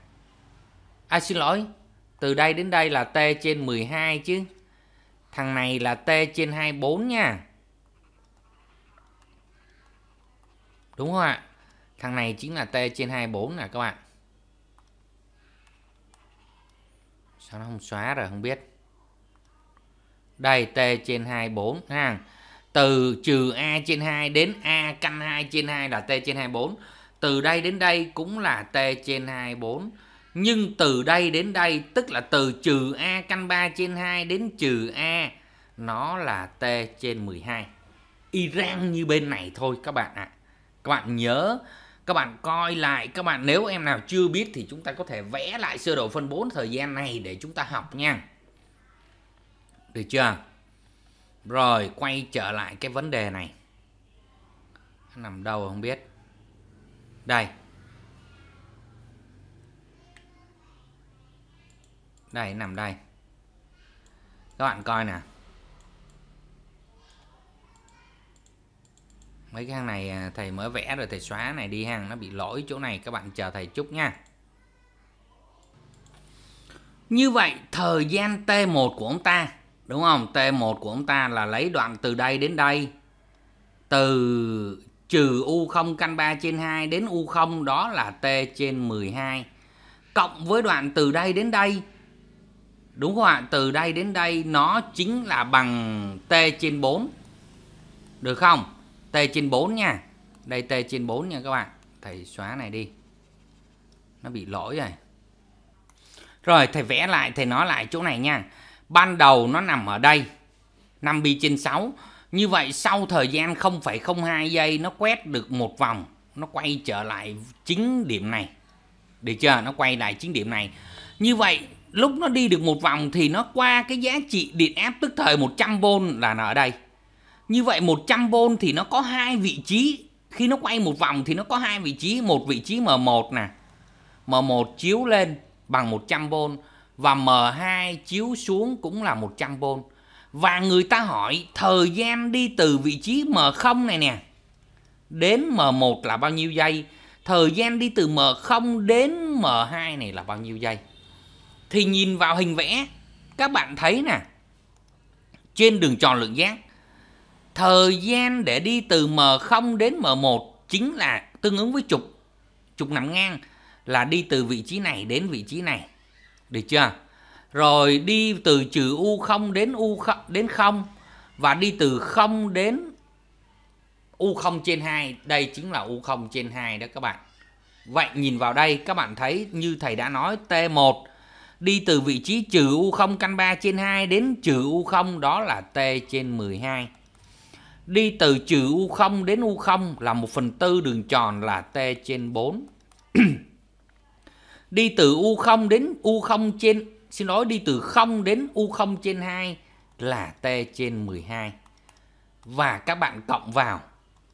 À xin lỗi, từ đây đến đây là t trên 12 chứ. Thằng này là t trên 24 nha. Đúng không ạ? Thằng này chính là t trên 24 nè các bạn. Sao nó không xóa rồi không biết. Đây t trên 24 ha. Từ trừ a trên 2 đến a căn 2 trên 2 là t trên 24. Từ đây đến đây cũng là t trên 24. 24 nhưng từ đây đến đây tức là từ trừ a căn 3 trên 2 đến trừ a nó là t trên 12. Y rang như bên này thôi các bạn ạ. À. Các bạn nhớ các bạn coi lại các bạn nếu em nào chưa biết thì chúng ta có thể vẽ lại sơ đồ phân bố thời gian này để chúng ta học nha. Được chưa? Rồi quay trở lại cái vấn đề này. Nằm đâu không biết. Đây, đây nằm đây các bạn coi nè mấy cái hàng này à, thầy mới vẽ rồi thầy xóa này đi hàng nó bị lỗi chỗ này các bạn chờ thầy chút nha như vậy thời gian T1 của ông ta đúng không T1 của ông ta là lấy đoạn từ đây đến đây từ trừ U0 căn 3 trên 2 đến U0 đó là T trên 12 cộng với đoạn từ đây đến đây Đúng không ạ? Từ đây đến đây nó chính là bằng t trên 4. Được không? T trên 4 nha. Đây t trên 4 nha các bạn. Thầy xóa này đi. Nó bị lỗi rồi. Rồi thầy vẽ lại, thầy nói lại chỗ này nha. Ban đầu nó nằm ở đây. 5 pi trên 6. Như vậy sau thời gian 0,02 giây nó quét được một vòng, nó quay trở lại chính điểm này. Được chưa? Nó quay lại chính điểm này. Như vậy lúc nó đi được một vòng thì nó qua cái giá trị điện áp tức thời 100V là nó ở đây. Như vậy 100V thì nó có hai vị trí, khi nó quay một vòng thì nó có hai vị trí, một vị trí M1 nè. M1 chiếu lên bằng 100V và M2 chiếu xuống cũng là 100V. Và người ta hỏi thời gian đi từ vị trí M0 này nè đến M1 là bao nhiêu giây? Thời gian đi từ M0 đến M2 này là bao nhiêu giây? thì nhìn vào hình vẽ các bạn thấy nè trên đường tròn lượng giác thời gian để đi từ M0 đến M1 chính là tương ứng với trục trục nằm ngang là đi từ vị trí này đến vị trí này được chưa rồi đi từ trừ U0 đến U0 đến 0 và đi từ 0 đến U0 trên 2 đây chính là U0 trên 2 đó các bạn Vậy nhìn vào đây các bạn thấy như thầy đã nói T1 đi từ vị trí trừ U0 căn 3 trên 2 đến trừ U0 đó là T trên 12. Đi từ trừ U0 đến U0 là 1 phần tư đường tròn là T trên 4. đi từ U0 đến U0 trên, xin lỗi, đi từ 0 đến U0 trên 2 là T trên 12. Và các bạn cộng vào,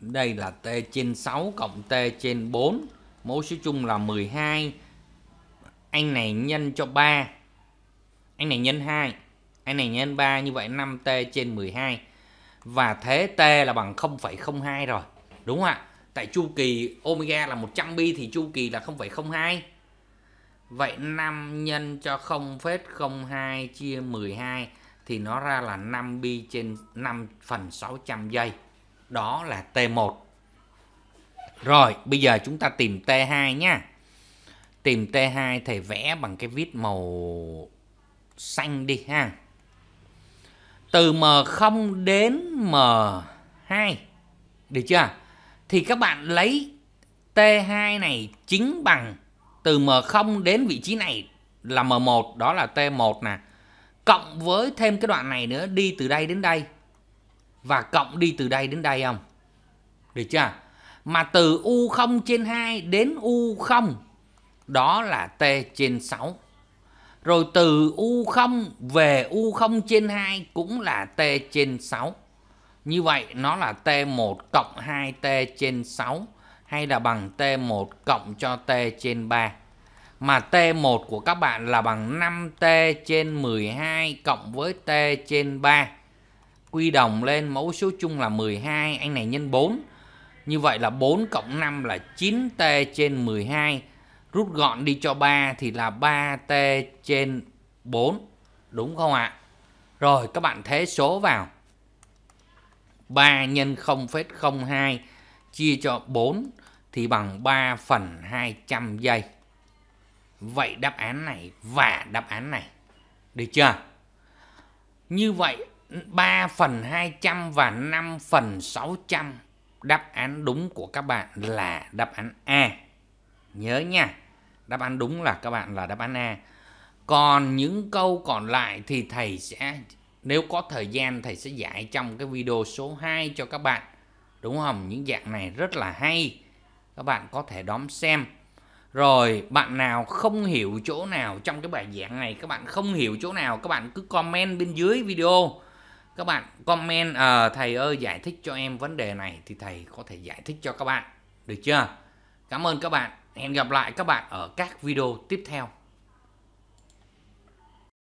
đây là T trên 6 cộng T trên 4, mẫu số chung là 12. 12 anh này nhân cho 3 anh này nhân 2 anh này nhân 3 như vậy 5t trên 12 và thế t là bằng 0,02 rồi đúng không ạ tại chu kỳ omega là 100 bi thì chu kỳ là 0,02 vậy 5 nhân cho 0,02 chia 12 thì nó ra là 5 bi trên 5 phần 600 giây đó là T1 rồi bây giờ chúng ta tìm T2 nha tìm T2 thầy vẽ bằng cái vít màu xanh đi ha. Từ M0 đến M2 được chưa? Thì các bạn lấy T2 này chính bằng từ M0 đến vị trí này là M1 đó là T1 nè. Cộng với thêm cái đoạn này nữa đi từ đây đến đây và cộng đi từ đây đến đây không? Được chưa? Mà từ U0 trên 2 đến U0 đó là t trên 6. Rồi từ U0 về U0 trên 2 cũng là t trên 6. Như vậy nó là t1 cộng 2t trên 6 hay là bằng t1 cộng cho t trên 3. Mà t1 của các bạn là bằng 5t trên 12 cộng với t trên 3. Quy đồng lên mẫu số chung là 12, anh này nhân 4. Như vậy là 4 cộng 5 là 9t trên 12 rút gọn đi cho 3 thì là 3t trên 4 đúng không ạ? Rồi các bạn thế số vào. 3 nhân 0,02 chia cho 4 thì bằng 3 phần 200 giây. Vậy đáp án này và đáp án này. Được chưa? Như vậy 3 phần 200 và 5 phần 600 đáp án đúng của các bạn là đáp án A. Nhớ nha. Đáp án đúng là các bạn là đáp án A. Còn những câu còn lại thì thầy sẽ nếu có thời gian thầy sẽ giải trong cái video số 2 cho các bạn. Đúng không? Những dạng này rất là hay. Các bạn có thể đón xem. Rồi bạn nào không hiểu chỗ nào trong cái bài giảng này, các bạn không hiểu chỗ nào, các bạn cứ comment bên dưới video. Các bạn comment à, thầy ơi giải thích cho em vấn đề này thì thầy có thể giải thích cho các bạn. Được chưa? Cảm ơn các bạn. Hẹn gặp lại các bạn ở các video tiếp theo.